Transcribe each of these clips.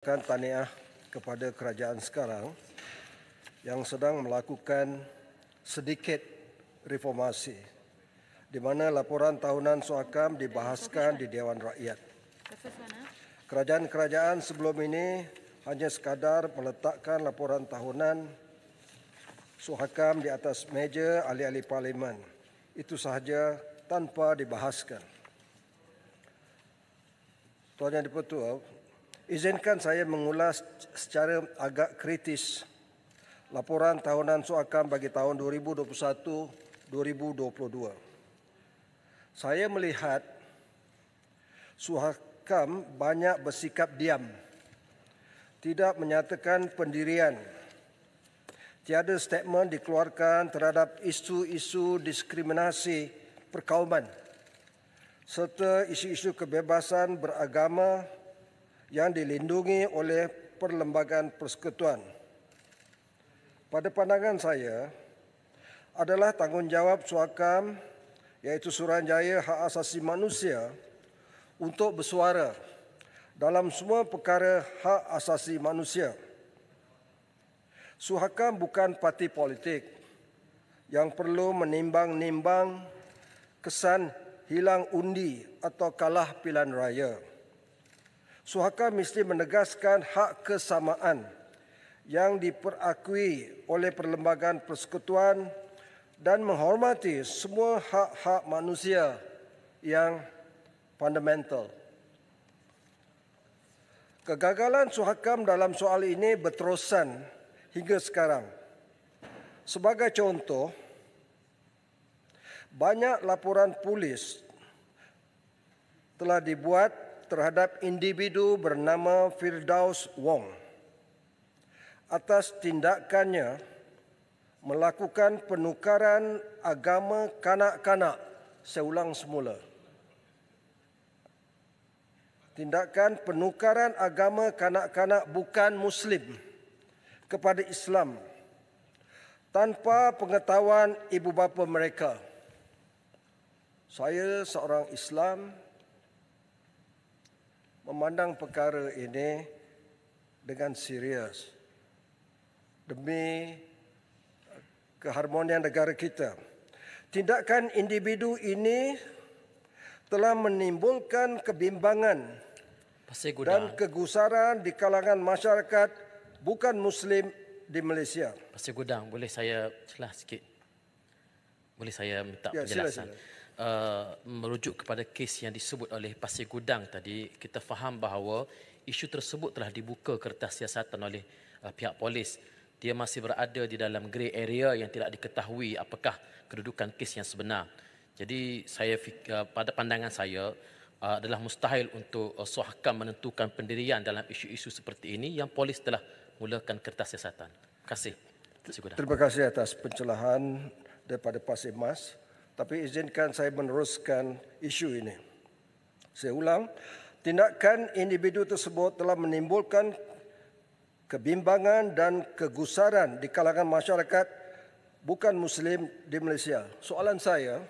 Kan taniah kepada kerajaan sekarang yang sedang melakukan sedikit reformasi di mana laporan tahunan Suakam dibahaskan di Dewan Rakyat. Kerajaan-kerajaan sebelum ini hanya sekadar meletakkan laporan tahunan Suakam di atas meja ahli-ahli parlimen. Itu sahaja tanpa dibahaskan. Tuan Yang Dipertua, Izinkan saya mengulas secara agak kritis laporan tahunan suakam bagi tahun 2021-2022. Saya melihat suakam banyak bersikap diam, tidak menyatakan pendirian, tiada statement dikeluarkan terhadap isu-isu diskriminasi perkauman serta isu-isu kebebasan beragama yang dilindungi oleh perlembagaan persekutuan. Pada pandangan saya, adalah tanggungjawab suakam iaitu Suruhanjaya Hak Asasi Manusia untuk bersuara dalam semua perkara hak asasi manusia. Suhakam bukan parti politik yang perlu menimbang-nimbang kesan hilang undi atau kalah pilihan raya. Suhaka mesti menegaskan hak kesamaan yang diperakui oleh perlembagaan persekutuan dan menghormati semua hak-hak manusia yang fundamental. Kegagalan Suhakam dalam soal ini berterusan hingga sekarang. Sebagai contoh, banyak laporan polis telah dibuat terhadap individu bernama Firdaus Wong atas tindakannya melakukan penukaran agama kanak-kanak seulang semula. Tindakan penukaran agama kanak-kanak bukan Muslim kepada Islam tanpa pengetahuan ibu bapa mereka. Saya seorang Islam memandang perkara ini dengan serius demi eh, keharmonian negara kita. Tindakan individu ini telah menimbulkan kebimbangan dan kegusaran di kalangan masyarakat bukan Muslim di Malaysia. Pasir Gudang, boleh saya celah sikit? Boleh saya minta ya, penjelasan? Sila, sila. Uh, merujuk kepada kes yang disebut oleh Pasir Gudang tadi, kita faham bahawa isu tersebut telah dibuka kertas siasatan oleh uh, pihak polis. Dia masih berada di dalam grey area yang tidak diketahui apakah kedudukan kes yang sebenar. Jadi saya fikir, uh, pada pandangan saya uh, adalah mustahil untuk uh, suhakam menentukan pendirian dalam isu-isu seperti ini yang polis telah mulakan kertas siasatan. Terima kasih. Terima kasih atas pencelahan daripada Pasir Mas tapi izinkan saya meneruskan isu ini. Saya ulang, tindakan individu tersebut telah menimbulkan kebimbangan dan kegusaran di kalangan masyarakat bukan muslim di Malaysia. Soalan saya,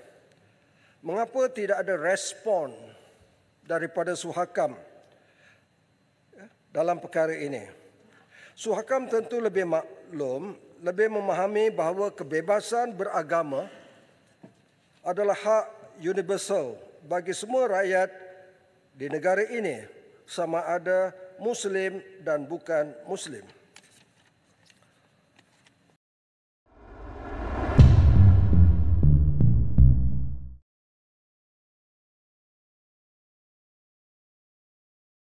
mengapa tidak ada respon daripada Suhakam ya, dalam perkara ini? Suhakam tentu lebih maklum, lebih memahami bahawa kebebasan beragama adalah hak universal bagi semua rakyat di negara ini sama ada muslim dan bukan muslim.